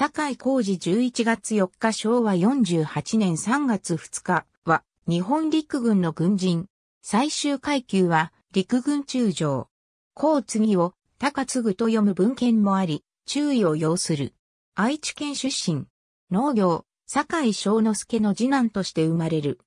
坂井浩二11月4日昭和48年3月2日は日本陸軍の軍人。最終階級は陸軍中将。高次を高次と読む文献もあり、注意を要する。愛知県出身。農業、坂井正之助の次男として生まれる。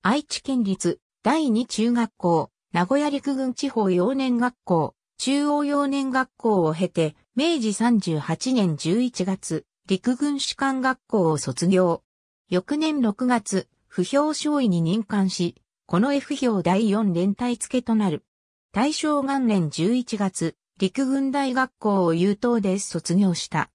愛知県立第二中学校、名古屋陸軍地方幼年学校、中央幼年学校を経て、明治38年11月、陸軍士官学校を卒業。翌年6月、不評少尉に任官し、この F 表第4連隊付けとなる。大正元年11月、陸軍大学校を優等で卒業した。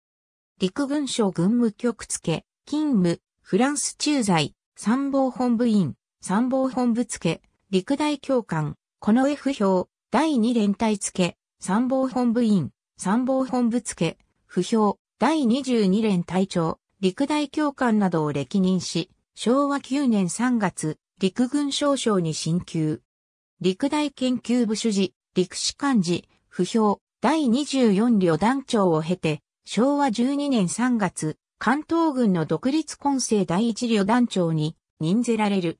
陸軍省軍務局付、勤務、フランス駐在、参謀本部員、参謀本部付、陸大教官、この F 表、第2連隊付、参謀本部員、参謀本部付、不評、第22連隊長、陸大教官などを歴任し、昭和9年3月、陸軍少将に進級。陸大研究部主事、陸士官事、不評、第24旅団長を経て、昭和12年3月、関東軍の独立混成第一旅団長に任ぜられる。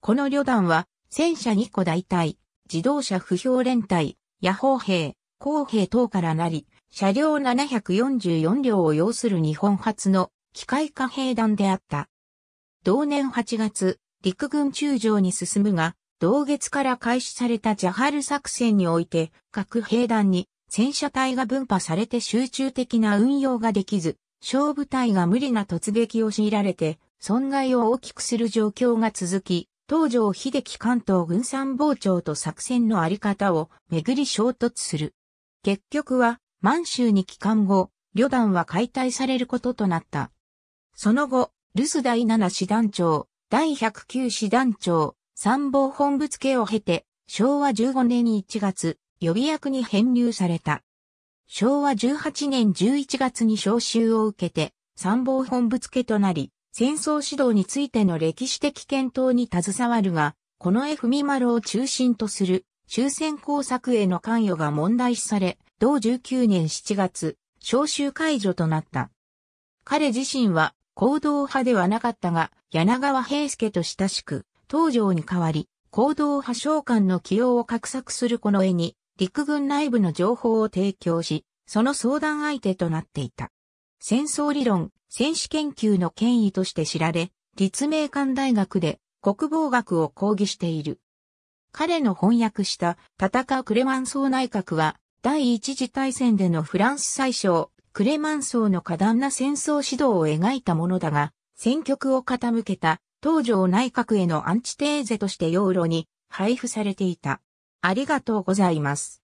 この旅団は、戦車2個大隊、自動車不評連隊、野砲兵、工兵等からなり、車両744両を要する日本初の機械化兵団であった。同年8月、陸軍中将に進むが、同月から開始されたジャハル作戦において、各兵団に戦車隊が分派されて集中的な運用ができず、小部隊が無理な突撃を強いられて、損害を大きくする状況が続き、東条秀樹関東軍参謀長と作戦のあり方をめぐり衝突する。結局は、満州に帰還後、旅団は解体されることとなった。その後、留守第7師団長、第109師団長、参謀本部付けを経て、昭和15年1月、予備役に編入された。昭和18年11月に召集を受けて、参謀本部付けとなり、戦争指導についての歴史的検討に携わるが、この絵文丸を中心とする終戦工作への関与が問題視され、同19年7月、招集解除となった。彼自身は行動派ではなかったが、柳川平介と親しく、東条に代わり、行動派将官の起用を画策するこの絵に、陸軍内部の情報を提供し、その相談相手となっていた。戦争理論、戦士研究の権威として知られ、立命館大学で国防学を講義している。彼の翻訳した戦うクレマンソー内閣は第一次大戦でのフランス最小、クレマンソーの過断な戦争指導を描いたものだが、戦局を傾けた東条内閣へのアンチテーゼとして養路に配布されていた。ありがとうございます。